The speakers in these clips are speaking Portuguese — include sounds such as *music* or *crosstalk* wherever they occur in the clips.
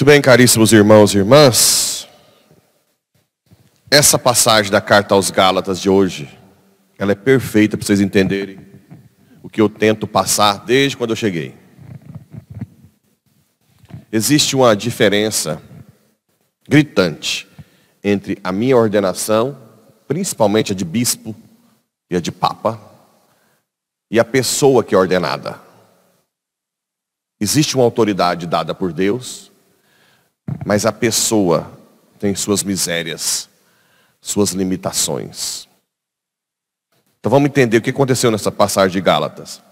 Muito bem, caríssimos irmãos e irmãs. Essa passagem da carta aos Gálatas de hoje, ela é perfeita para vocês entenderem o que eu tento passar desde quando eu cheguei. Existe uma diferença gritante entre a minha ordenação, principalmente a de bispo e a de papa, e a pessoa que é ordenada. Existe uma autoridade dada por Deus mas a pessoa tem suas misérias, suas limitações. Então vamos entender o que aconteceu nessa passagem de Gálatas.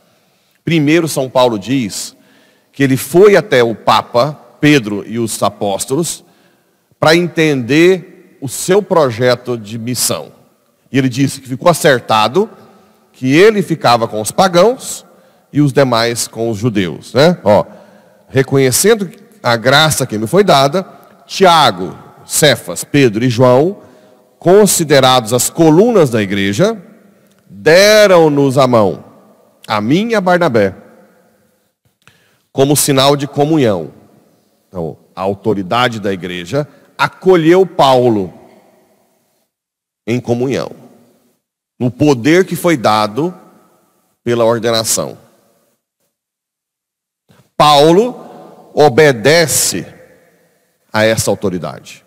Primeiro, São Paulo diz que ele foi até o Papa, Pedro e os apóstolos, para entender o seu projeto de missão. E ele disse que ficou acertado que ele ficava com os pagãos e os demais com os judeus. Né? Ó, reconhecendo a graça que me foi dada, Tiago, Cefas, Pedro e João, considerados as colunas da igreja, deram-nos a mão, a mim e a Barnabé, como sinal de comunhão. Então, a autoridade da igreja acolheu Paulo em comunhão, no poder que foi dado pela ordenação. Paulo obedece a essa autoridade.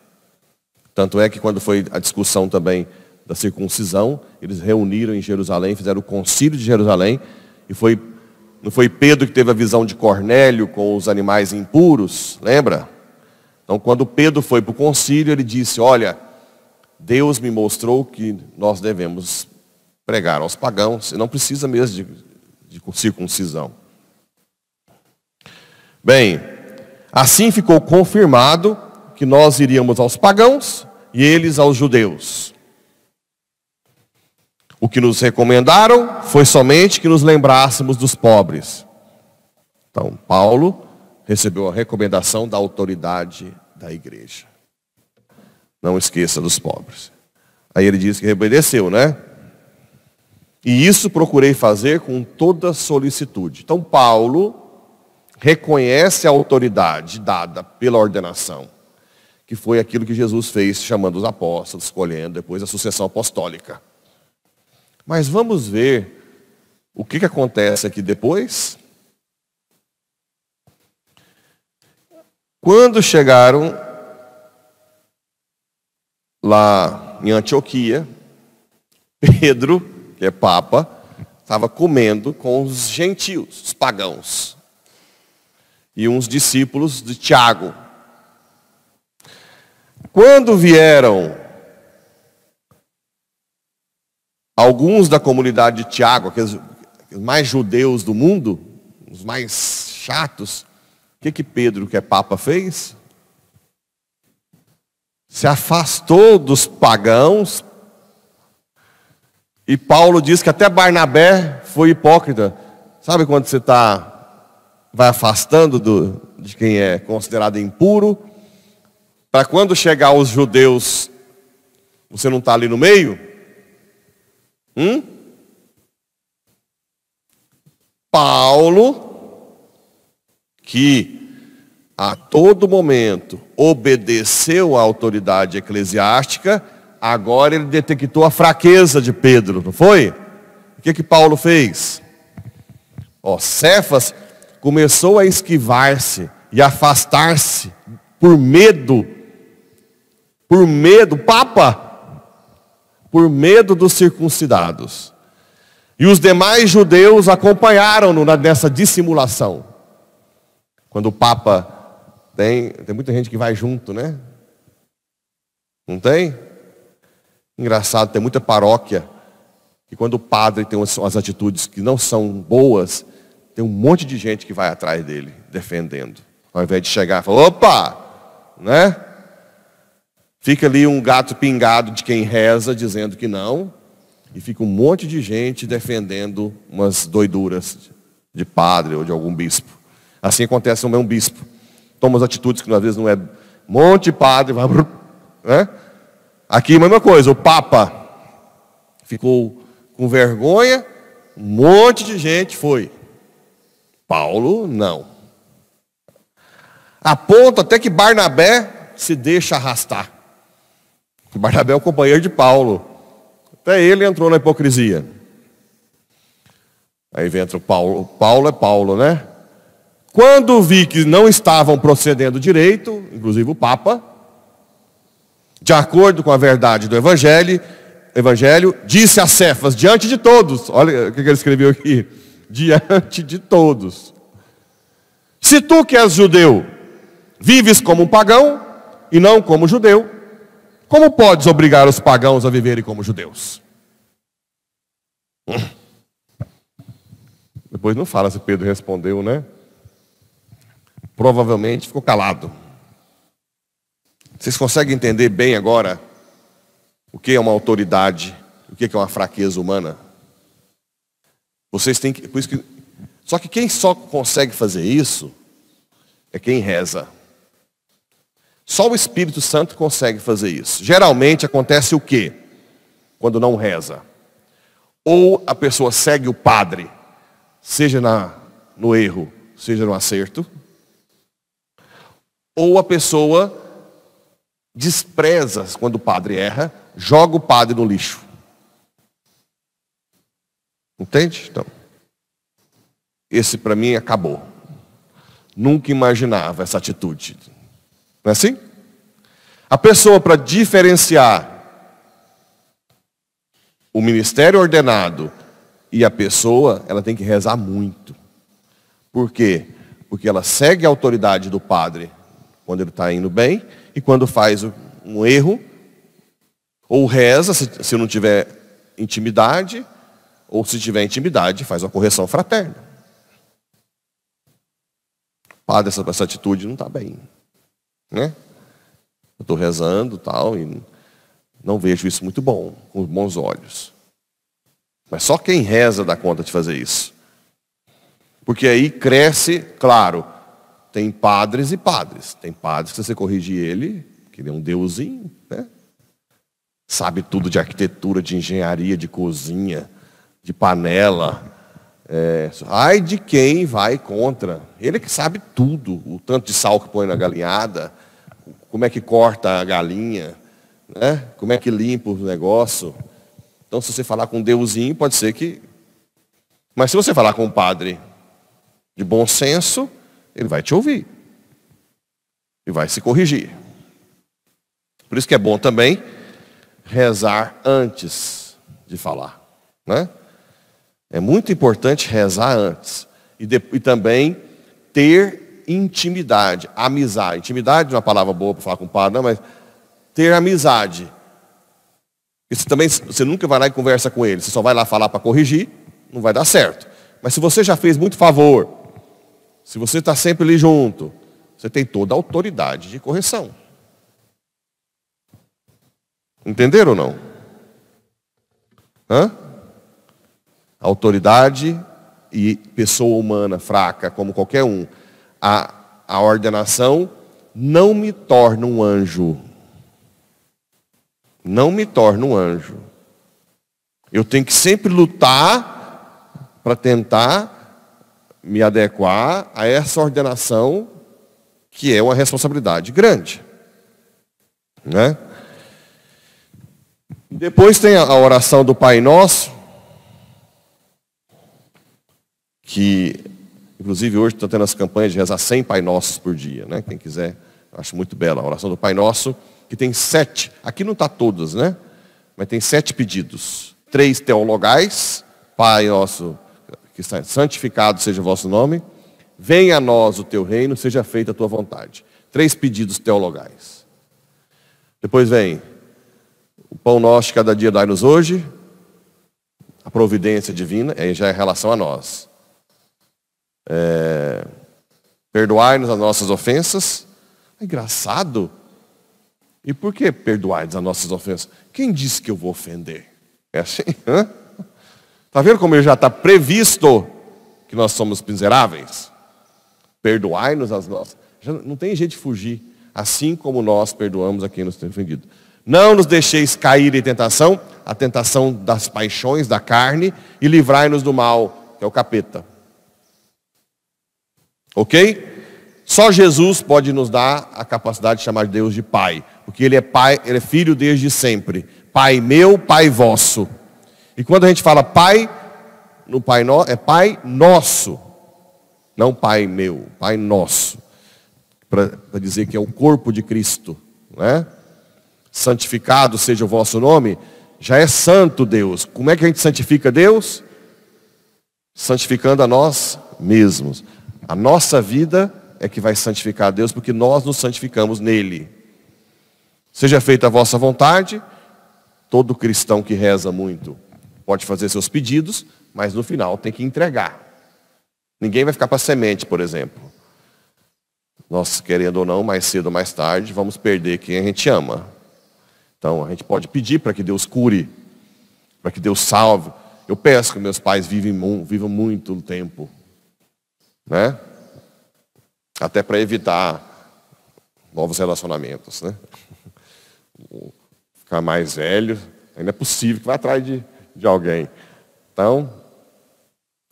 Tanto é que quando foi a discussão também da circuncisão, eles reuniram em Jerusalém, fizeram o concílio de Jerusalém, e foi, não foi Pedro que teve a visão de Cornélio com os animais impuros, lembra? Então quando Pedro foi para o concílio, ele disse, olha, Deus me mostrou que nós devemos pregar aos pagãos, e não precisa mesmo de, de circuncisão. Bem, Assim ficou confirmado que nós iríamos aos pagãos e eles aos judeus. O que nos recomendaram foi somente que nos lembrássemos dos pobres. Então, Paulo recebeu a recomendação da autoridade da igreja. Não esqueça dos pobres. Aí ele diz que obedeceu, né? E isso procurei fazer com toda solicitude. Então, Paulo reconhece a autoridade dada pela ordenação, que foi aquilo que Jesus fez chamando os apóstolos, escolhendo depois a sucessão apostólica. Mas vamos ver o que, que acontece aqui depois. Quando chegaram lá em Antioquia, *laughs* Pedro, que é papa, estava comendo com os gentios, os pagãos e uns discípulos de Tiago. Quando vieram alguns da comunidade de Tiago, aqueles mais judeus do mundo, os mais chatos, o que, que Pedro, que é Papa, fez? Se afastou dos pagãos. E Paulo diz que até Barnabé foi hipócrita. Sabe quando você está vai afastando do, de quem é considerado impuro, para quando chegar os judeus, você não está ali no meio? Hum? Paulo, que a todo momento obedeceu à autoridade eclesiástica, agora ele detectou a fraqueza de Pedro, não foi? O que que Paulo fez? Ó, Cefas começou a esquivar-se e afastar-se por medo, por medo, Papa, por medo dos circuncidados. E os demais judeus acompanharam-no nessa dissimulação. Quando o Papa tem, tem muita gente que vai junto, né? Não tem? Engraçado, tem muita paróquia que quando o padre tem as umas atitudes que não são boas, tem um monte de gente que vai atrás dele, defendendo. Ao invés de chegar e falar, opa, né? Fica ali um gato pingado de quem reza dizendo que não, e fica um monte de gente defendendo umas doiduras de padre ou de algum bispo. Assim acontece também um bispo. Toma as atitudes que às vezes não é monte padre, vai, né? Aqui a mesma coisa, o Papa ficou com vergonha, um monte de gente foi. Paulo, não. Aponta até que Barnabé se deixa arrastar. Barnabé é o companheiro de Paulo. Até ele entrou na hipocrisia. Aí entra o Paulo. Paulo é Paulo, né? Quando vi que não estavam procedendo direito, inclusive o Papa, de acordo com a verdade do Evangelho, Evangelho disse a Cefas, diante de todos, olha o que ele escreveu aqui, diante de todos. Se tu que és judeu vives como um pagão e não como judeu, como podes obrigar os pagãos a viverem como judeus? Hum. Depois não fala se Pedro respondeu, né? Provavelmente ficou calado. Vocês conseguem entender bem agora o que é uma autoridade, o que é uma fraqueza humana? Vocês têm que, é por isso que. Só que quem só consegue fazer isso é quem reza. Só o Espírito Santo consegue fazer isso. Geralmente acontece o quê? Quando não reza. Ou a pessoa segue o padre, seja na, no erro, seja no acerto. Ou a pessoa despreza quando o padre erra, joga o padre no lixo. Entende? Então, esse para mim acabou. Nunca imaginava essa atitude. Não é assim? A pessoa para diferenciar o ministério ordenado e a pessoa, ela tem que rezar muito. Por quê? Porque ela segue a autoridade do padre quando ele está indo bem e quando faz um erro, ou reza, se, se não tiver intimidade, ou se tiver intimidade, faz uma correção fraterna. Padre, essa, essa atitude não está bem. Né? Eu estou rezando tal, e não vejo isso muito bom, com bons olhos. Mas só quem reza dá conta de fazer isso. Porque aí cresce, claro, tem padres e padres. Tem padres que você corrigir ele, que ele é um deusinho, né? Sabe tudo de arquitetura, de engenharia, de cozinha, de panela. É, ai de quem vai contra. Ele que sabe tudo, o tanto de sal que põe na galinhada, como é que corta a galinha, né? como é que limpa o negócio. Então, se você falar com Deusinho, pode ser que. Mas se você falar com um padre de bom senso, ele vai te ouvir. E vai se corrigir. Por isso que é bom também rezar antes de falar. Né? É muito importante rezar antes. E, de, e também ter intimidade, amizade. Intimidade é uma palavra boa para falar com o padre, não, mas ter amizade. Isso também, você nunca vai lá e conversa com ele. Você só vai lá falar para corrigir, não vai dar certo. Mas se você já fez muito favor, se você está sempre ali junto, você tem toda a autoridade de correção. Entenderam ou não? Hã? autoridade e pessoa humana fraca, como qualquer um, a, a ordenação não me torna um anjo. Não me torna um anjo. Eu tenho que sempre lutar para tentar me adequar a essa ordenação que é uma responsabilidade grande. Né? Depois tem a oração do Pai Nosso, que, inclusive hoje estou tendo as campanhas de rezar 100 Pai Nossos por dia, né? Quem quiser, acho muito bela a oração do Pai Nosso, que tem sete, aqui não está todas, né? Mas tem sete pedidos. Três teologais, Pai Nosso, que está santificado seja o vosso nome, venha a nós o teu reino, seja feita a tua vontade. Três pedidos teologais. Depois vem o pão nosso cada dia dá-nos hoje, a providência divina, aí já é em relação a nós é, perdoai-nos as nossas ofensas. É engraçado. E por que perdoai-nos as nossas ofensas? Quem disse que eu vou ofender? É assim? Está *laughs* vendo como já está previsto que nós somos miseráveis? Perdoai-nos as nossas. Já não tem jeito de fugir, assim como nós perdoamos a quem nos tem ofendido. Não nos deixeis cair em tentação, a tentação das paixões da carne, e livrai-nos do mal, que é o capeta. Ok? Só Jesus pode nos dar a capacidade de chamar Deus de Pai, porque Ele é Pai, Ele é Filho desde sempre. Pai meu, Pai vosso. E quando a gente fala Pai, no Pai no, é Pai nosso, não Pai meu, Pai nosso, para dizer que é o corpo de Cristo, né? Santificado seja o vosso nome, já é santo Deus. Como é que a gente santifica Deus? Santificando a nós mesmos. A nossa vida é que vai santificar a Deus, porque nós nos santificamos nele. Seja feita a vossa vontade, todo cristão que reza muito pode fazer seus pedidos, mas no final tem que entregar. Ninguém vai ficar para semente, por exemplo. Nós, querendo ou não, mais cedo ou mais tarde, vamos perder quem a gente ama. Então, a gente pode pedir para que Deus cure, para que Deus salve. Eu peço que meus pais vivam, vivam muito tempo, né? Até para evitar novos relacionamentos, né? Ficar mais velho, ainda é possível que vá atrás de, de alguém. Então,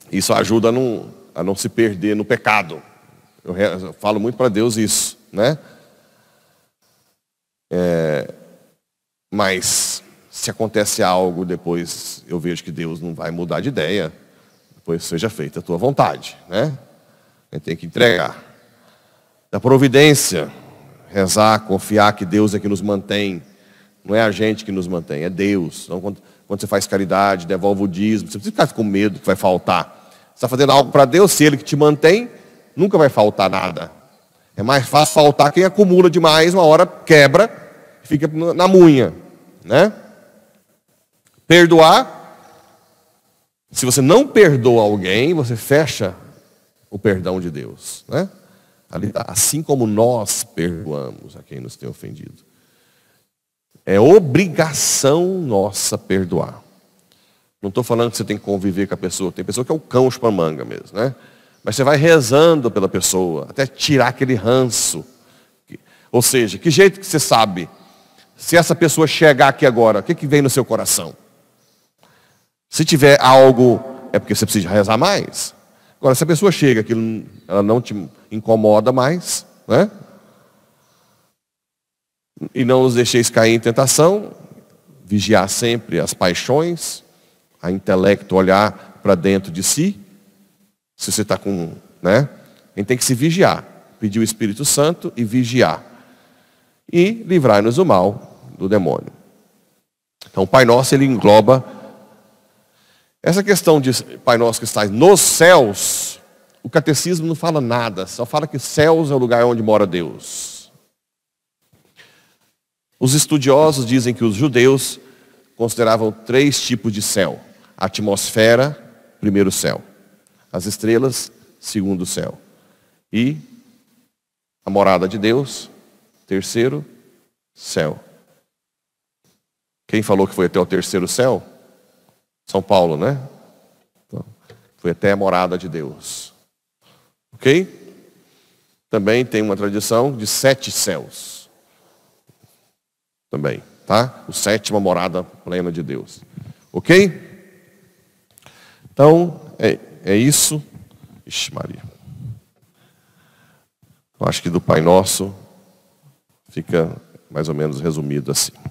isso ajuda a não, a não se perder no pecado. Eu, re, eu falo muito para Deus isso, né? É, mas se acontece algo depois, eu vejo que Deus não vai mudar de ideia. Depois seja feita a tua vontade, né? A gente tem que entregar. Da providência, rezar, confiar que Deus é que nos mantém. Não é a gente que nos mantém, é Deus. Então, quando, quando você faz caridade, devolve o dízimo, você precisa ficar com medo que vai faltar. Você está fazendo algo para Deus, se Ele que te mantém, nunca vai faltar nada. É mais fácil faltar quem acumula demais, uma hora quebra, fica na munha, né? Perdoar. Se você não perdoa alguém, você fecha o perdão de Deus. Né? Tá, assim como nós perdoamos a quem nos tem ofendido. É obrigação nossa perdoar. Não estou falando que você tem que conviver com a pessoa. Tem pessoa que é o cão para manga mesmo, né? Mas você vai rezando pela pessoa, até tirar aquele ranço. Ou seja, que jeito que você sabe? Se essa pessoa chegar aqui agora, o que, que vem no seu coração? Se tiver algo, é porque você precisa rezar mais. Agora, se a pessoa chega que ela não te incomoda mais, né? E não os deixeis cair em tentação, vigiar sempre as paixões, a intelecto olhar para dentro de si, se você está com, né? A gente tem que se vigiar, pedir o Espírito Santo e vigiar. E livrar-nos do mal, do demônio. Então, o Pai Nosso, ele engloba essa questão de Pai Nosso que estás nos céus, o catecismo não fala nada, só fala que céus é o lugar onde mora Deus. Os estudiosos dizem que os judeus consideravam três tipos de céu: a atmosfera, primeiro céu, as estrelas, segundo céu, e a morada de Deus, terceiro céu. Quem falou que foi até o terceiro céu? São Paulo, né? Então, foi até a morada de Deus. Ok? Também tem uma tradição de sete céus. Também, tá? O sétima morada plena de Deus. Ok? Então, é, é isso. Ixi, Maria. Eu acho que do Pai Nosso fica mais ou menos resumido assim.